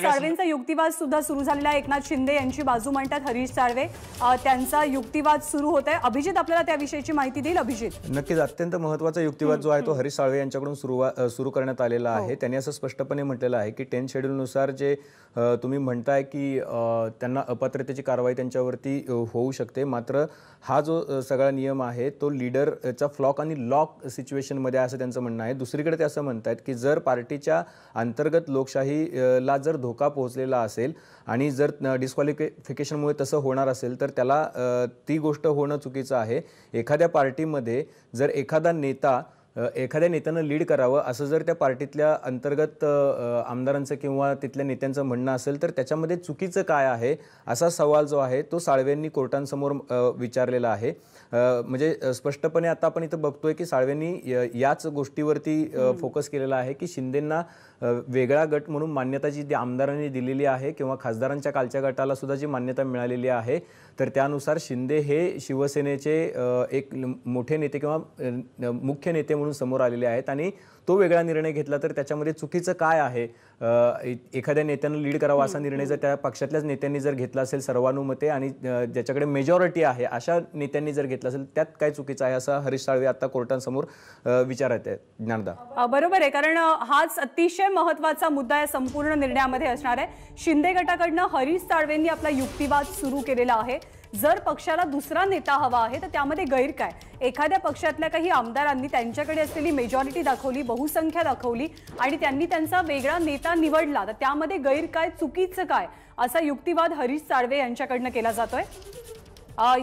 साळवेंचा युक्तिवाद सुद्धा सुरू झालेला आहे एकनाथ शिंदे यांची बाजू मांडतात हरीश साळवे त्यांचा युक्तिवाद सुरू होत आहे अभिजित आपल्याला त्याविषयीची माहिती देईल अभिजित नक्कीच अत्यंत महत्वाचा युक्तिवाद जो आहे तो हरीश साळवे यांच्याकडून सुरू सुरू करण्यात आलेला हो. आहे त्यांनी असं स्पष्टपणे म्हटलेलं आहे की टेन्थ शेड्यूलनुसार जे तुम्ही म्हणताय की त्यांना अपात्रतेची कारवाई त्यांच्यावरती होऊ शकते मात्र हा जो सगळा नियम आहे तो लीडरचा फ्लॉक आणि लॉक सिच्युएशनमध्ये असं त्यांचं म्हणणं आहे दुसरीकडे ते असं म्हणत की जर पार्टीच्या अंतर्गत लोकशाहीला जर धोका पोहोचलेला असेल आणि जर डिस्क्वालिफिकेशनमुळे तसं होणार असेल तर त्याला ती गोष्ट होणं चुकीचं आहे एखाद्या पार्टीमध्ये जर एखादा नेता एखाद्या नेत्यानं लीड करावं असं जर त्या पार्टीतल्या अंतर्गत आमदारांचं किंवा तिथल्या नेत्यांचं म्हणणं असेल तर त्याच्यामध्ये चुकीचं काय आहे असा सवाल जो आहे तो साळवेंनी कोर्टांसमोर विचारलेला आहे म्हणजे स्पष्टपणे आता आपण इथं बघतोय की साळवेंनी याच गोष्टीवरती फोकस केलेला आहे की शिंदेंना वेगळा गट म्हणून मान्यता जी आमदारांनी दिलेली आहे किंवा खासदारांच्या कालच्या गटाला सुद्धा जी मान्यता मिळालेली आहे तर त्यानुसार शिंदे हे शिवसेनेचे एक मोठे नेते किंवा मुख्य नेते म्हणून समोर आलेले आहेत आणि तो वेगळा निर्णय घेतला तर त्याच्यामध्ये चुकीचं काय आहे एखाद्या नेत्यानं लीड करावा असा निर्णय जर त्या पक्षातल्याच नेत्यांनी जर घेतला असेल सर्वानुमते आणि ज्याच्याकडे मेजॉरिटी आहे अशा नेत्यांनी जर घेतला असेल त्यात काय चुकीचं आहे असं हरीश साळवे आता कोर्टांसमोर विचारत आहेत ज्ञानदा बरोबर आहे कारण हाच अतिशय महत्वाचा मुद्दा या संपूर्ण निर्णयामध्ये असणार आहे शिंदे गटाकडनं हरीश साळवेंनी आपला युक्तिवाद सुरू केलेला आहे जर पक्षाला दुसरा नेता हवा आहे तर त्यामध्ये गैर काय एखाद्या पक्षातल्या काही आमदारांनी त्यांच्याकडे असलेली मेजॉरिटी दाखवली बहुसंख्या दाखवली आणि त्यांनी त्यांचा वेगळा नेता निवडला तर त्यामध्ये गैर काय चुकीचं काय असा युक्तिवाद हरीश साळवे यांच्याकडनं केला जातोय